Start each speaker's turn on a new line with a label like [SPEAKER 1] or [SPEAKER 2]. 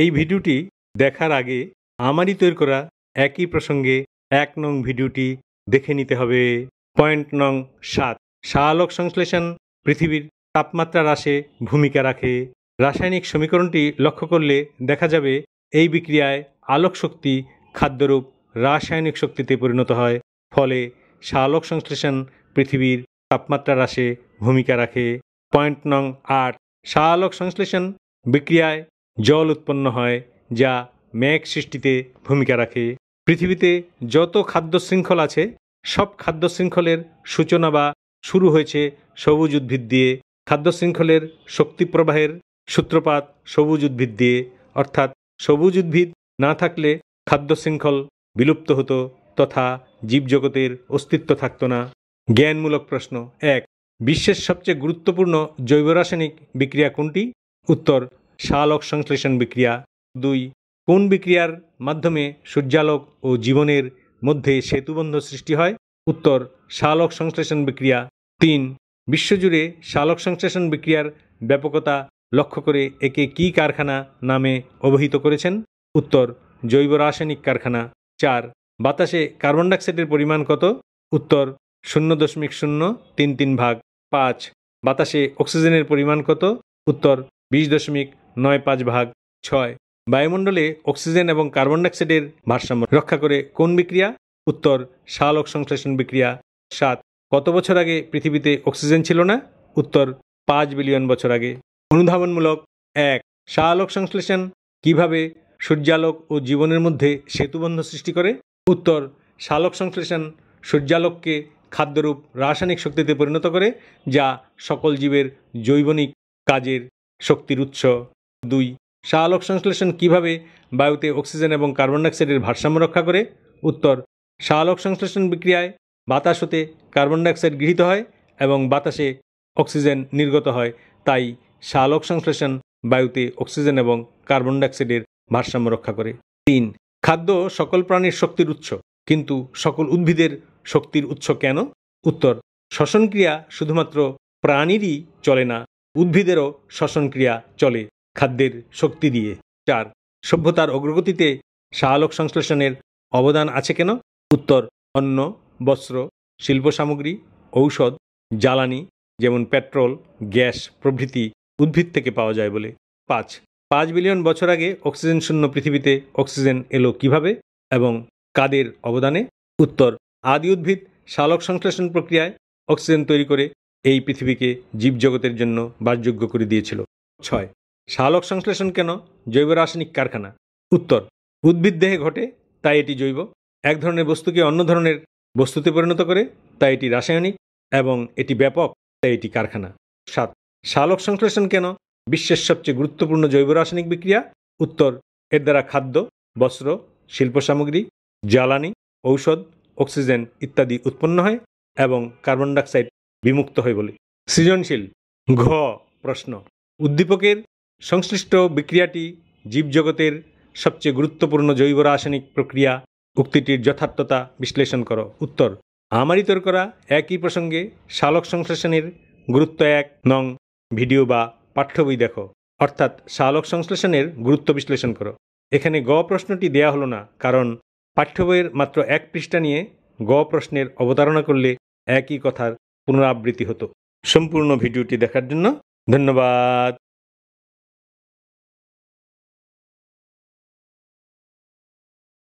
[SPEAKER 1] এই ভিডিওটি দেখার আগে আমারই তৈরি করা একই প্রসঙ্গে এক নং ভিডিওটি দেখে নিতে হবে পয়েন্ট নং সাত সালোক সংশ্লেষণ পৃথিবীর তাপমাত্রা হ্রাসে ভূমিকা রাখে রাসায়নিক সমীকরণটি লক্ষ্য করলে দেখা যাবে এই বিক্রিয়ায় আলোক শক্তি খাদ্যরূপ রাসায়নিক শক্তিতে পরিণত হয় ফলে সালোক সংশ্লেষণ পৃথিবীর তাপমাত্রা হ্রাসে ভূমিকা রাখে পয়েন্ট নং আট সালোক সংশ্লেষণ বিক্রিয়ায় জল উৎপন্ন হয় যা মেঘ সৃষ্টিতে ভূমিকা রাখে পৃথিবীতে যত খাদ্য শৃঙ্খল আছে সব খাদ্য শৃঙ্খলের সূচনা বা শুরু হয়েছে সবুজ উদ্ভিদ দিয়ে খাদ্য শৃঙ্খলের শক্তি প্রবাহের সূত্রপাত সবুজ উদ্ভিদ দিয়ে অর্থাৎ সবুজ উদ্ভিদ না থাকলে খাদ্য শৃঙ্খল বিলুপ্ত হতো তথা জীবজগতের অস্তিত্ব থাকত না জ্ঞানমূলক প্রশ্ন এক বিশ্বের সবচেয়ে গুরুত্বপূর্ণ জৈব রাসায়নিক বিক্রিয়া কোনটি উত্তর সালক সংশ্লেষণ বিক্রিয়া দুই কোন বিক্রিয়ার মাধ্যমে সূর্যালোক ও জীবনের মধ্যে সেতুবন্ধ সৃষ্টি হয় উত্তর সালক সংশ্লেষণ বিক্রিয়া তিন বিশ্বজুড়ে সালক সংশ্লেষণ বিক্রিয়ার ব্যাপকতা লক্ষ্য করে একে কি কারখানা নামে অবহিত করেছেন উত্তর জৈব রাসায়নিক কারখানা চার বাতাসে কার্বন ডাইঅক্সাইডের পরিমাণ কত উত্তর শূন্য দশমিক শূন্য তিন তিন ভাগ পাঁচ বাতাসে অক্সিজেনের পরিমাণ কত উত্তর বিশ দশমিক নয় পাঁচ ভাগ ছয় বায়ুমণ্ডলে অক্সিজেন এবং কার্বন ডাইঅক্সাইডের ভারসাম্য রক্ষা করে কোন বিক্রিয়া উত্তর শালক সংশ্লেষণ বিক্রিয়া সাত কত বছর আগে পৃথিবীতে অক্সিজেন ছিল না উত্তর পাঁচ বিলিয়ন বছর আগে অনুধাবনমূলক এক শালক সংশ্লেষণ কিভাবে সূর্যালোক ও জীবনের মধ্যে সেতুবন্ধ সৃষ্টি করে উত্তর সালক সংশ্লেষণ সূর্যালোককে খাদ্যরূপ রাসায়নিক শক্তিতে পরিণত করে যা সকল জীবের জৈবনিক কাজের শক্তির উৎস দুই আলোক সংশ্লেষণ কীভাবে বায়ুতে অক্সিজেন এবং কার্বন ডাইঅক্সাইডের ভারসাম্য রক্ষা করে উত্তর আলোক সংশ্লেষণ বিক্রিয়ায় বাতাস হতে কার্বন ডাইঅক্সাইড গৃহীত হয় এবং বাতাসে অক্সিজেন নির্গত হয় তাই আলোক সংশ্লেষণ বায়ুতে অক্সিজেন এবং কার্বন ডাইঅক্সাইডের ভারসাম্য রক্ষা করে তিন খাদ্য সকল প্রাণীর শক্তির উৎস কিন্তু সকল উদ্ভিদের শক্তির উৎস কেন উত্তর শ্বসনক্রিয়া শুধুমাত্র প্রাণীরই চলে না উদ্ভিদেরও শ্বসনক্রিয়া চলে খাদ্যের শক্তি দিয়ে চার সভ্যতার অগ্রগতিতে সাহালোক সংশ্লেষণের অবদান আছে কেন উত্তর অন্ন বস্ত্র শিল্প সামগ্রী ঔষধ জ্বালানি যেমন পেট্রোল গ্যাস প্রভৃতি উদ্ভিদ থেকে পাওয়া যায় বলে পাঁচ পাঁচ বিলিয়ন বছর আগে অক্সিজেন শূন্য পৃথিবীতে অক্সিজেন এলো কিভাবে এবং কাদের অবদানে উত্তর আদি উদ্ভিদ শালক সংশ্লেষণ প্রক্রিয়ায় অক্সিজেন তৈরি করে এই পৃথিবীকে জীবজগতের জন্য বাসযোগ্য করে দিয়েছিল ছয় সালোক সংশ্লেষণ কেন জৈব রাসায়নিক কারখানা উত্তর উদ্ভিদ দেহে ঘটে তাই এটি জৈব এক ধরনের বস্তুকে অন্য ধরনের বস্তুতে পরিণত করে তাই এটি রাসায়নিক এবং এটি ব্যাপক তাই এটি কারখানা সাত সালোক সংশ্লেষণ কেন বিশ্বের সবচেয়ে গুরুত্বপূর্ণ জৈব রাসায়নিক বিক্রিয়া উত্তর এর দ্বারা খাদ্য বস্ত্র শিল্প সামগ্রী জ্বালানি ঔষধ অক্সিজেন ইত্যাদি উৎপন্ন হয় এবং কার্বন ডাইঅক্সাইড বিমুক্ত হয় বলে সৃজনশীল ঘ প্রশ্ন উদ্দীপকের সংশ্লিষ্ট বিক্রিয়াটি জীবজগতের সবচেয়ে গুরুত্বপূর্ণ জৈব রাসায়নিক প্রক্রিয়া উক্তিটির যথার্থতা বিশ্লেষণ করো উত্তর আমারই তর্করা একই প্রসঙ্গে শালক সংশ্লেষণের গুরুত্ব এক নং ভিডিও বা পাঠ্য বই দেখো অর্থাৎ শালক সংশ্লেষণের গুরুত্ব বিশ্লেষণ করো এখানে গ প্রশ্নটি দেয়া হলো না কারণ পাঠ্য বইয়ের মাত্র এক পৃষ্ঠা নিয়ে গ প্রশ্নের অবতারণা করলে একই কথার পুনরাবৃত্তি হতো সম্পূর্ণ ভিডিওটি দেখার জন্য ধন্যবাদ